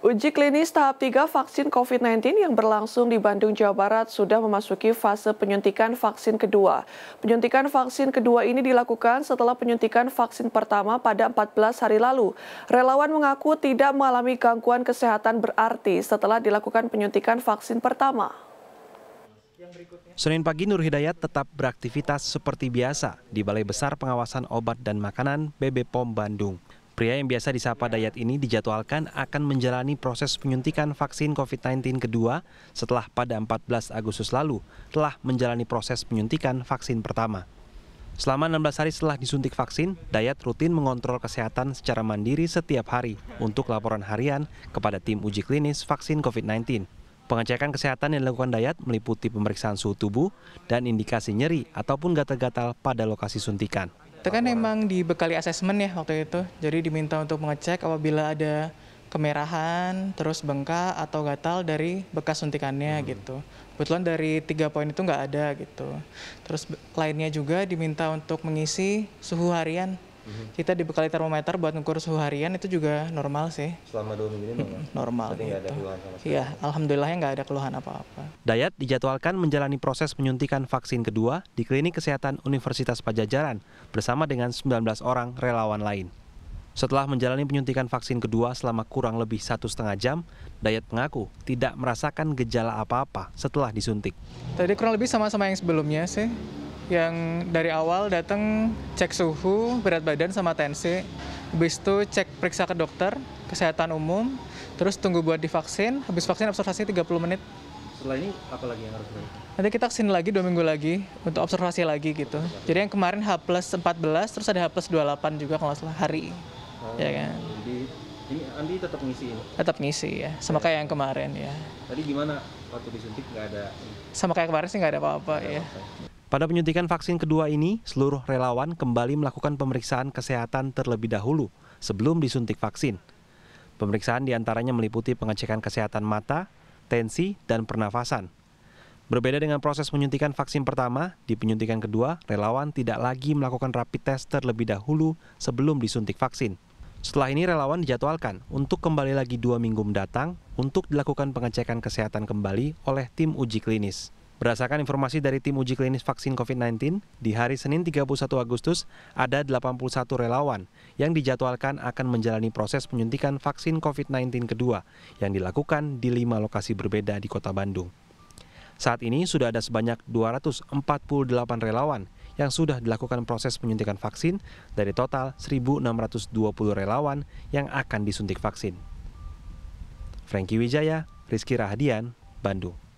Uji klinis tahap 3 vaksin COVID-19 yang berlangsung di Bandung, Jawa Barat sudah memasuki fase penyuntikan vaksin kedua. Penyuntikan vaksin kedua ini dilakukan setelah penyuntikan vaksin pertama pada 14 hari lalu. Relawan mengaku tidak mengalami gangguan kesehatan berarti setelah dilakukan penyuntikan vaksin pertama. Senin pagi Nur Hidayat tetap beraktivitas seperti biasa di Balai Besar Pengawasan Obat dan Makanan BB POM Bandung. Pria yang biasa disapa Dayat ini dijadwalkan akan menjalani proses penyuntikan vaksin COVID-19 kedua setelah pada 14 Agustus lalu telah menjalani proses penyuntikan vaksin pertama. Selama 16 hari setelah disuntik vaksin, Dayat rutin mengontrol kesehatan secara mandiri setiap hari untuk laporan harian kepada tim uji klinis vaksin COVID-19. Pengecekan kesehatan yang dilakukan Dayat meliputi pemeriksaan suhu tubuh dan indikasi nyeri ataupun gatal-gatal pada lokasi suntikan itu kan memang dibekali asesmen ya waktu itu jadi diminta untuk mengecek apabila ada kemerahan terus bengkak atau gatal dari bekas suntikannya hmm. gitu kebetulan dari tiga poin itu nggak ada gitu terus lainnya juga diminta untuk mengisi suhu harian hmm Kita dibekali termometer buat ngukur suhu harian itu juga normal sih. Selama dua minggu ini hmm, normal. normal Jadi gitu. ada keluhan sama Iya, alhamdulillahnya nggak ada keluhan apa-apa. Dayat dijadwalkan menjalani proses penyuntikan vaksin kedua di Klinik Kesehatan Universitas Pajajaran bersama dengan 19 orang relawan lain. Setelah menjalani penyuntikan vaksin kedua selama kurang lebih satu setengah jam, Dayat mengaku tidak merasakan gejala apa-apa setelah disuntik. Tadi kurang lebih sama-sama yang sebelumnya sih yang dari awal datang cek suhu, berat badan sama tensi. Habis itu cek periksa ke dokter, kesehatan umum, terus tunggu buat divaksin, habis vaksin observasi 30 menit. Setelah ini apa lagi yang harus dilakukan? Nanti kita kesini lagi dua minggu lagi untuk observasi lagi gitu. Jadi yang kemarin H plus 14, terus ada H plus 28 juga kalau salah hari. Oh, ya kan? Jadi ini Andi tetap ngisi ini? Tetap ngisi ya, sama ya. kayak yang kemarin ya. Tadi gimana waktu disuntik nggak ada? Sama kayak kemarin sih nggak ada apa-apa ya. Apa -apa. Pada penyuntikan vaksin kedua ini, seluruh relawan kembali melakukan pemeriksaan kesehatan terlebih dahulu sebelum disuntik vaksin. Pemeriksaan diantaranya meliputi pengecekan kesehatan mata, tensi, dan pernafasan. Berbeda dengan proses penyuntikan vaksin pertama, di penyuntikan kedua, relawan tidak lagi melakukan rapid test terlebih dahulu sebelum disuntik vaksin. Setelah ini relawan dijadwalkan untuk kembali lagi dua minggu mendatang untuk dilakukan pengecekan kesehatan kembali oleh tim uji klinis. Berdasarkan informasi dari tim uji klinis vaksin COVID-19, di hari Senin 31 Agustus ada 81 relawan yang dijadwalkan akan menjalani proses penyuntikan vaksin COVID-19 kedua yang dilakukan di lima lokasi berbeda di kota Bandung. Saat ini sudah ada sebanyak 248 relawan yang sudah dilakukan proses penyuntikan vaksin dari total 1.620 relawan yang akan disuntik vaksin. Franky Wijaya, Rizky Rahadian, Bandung.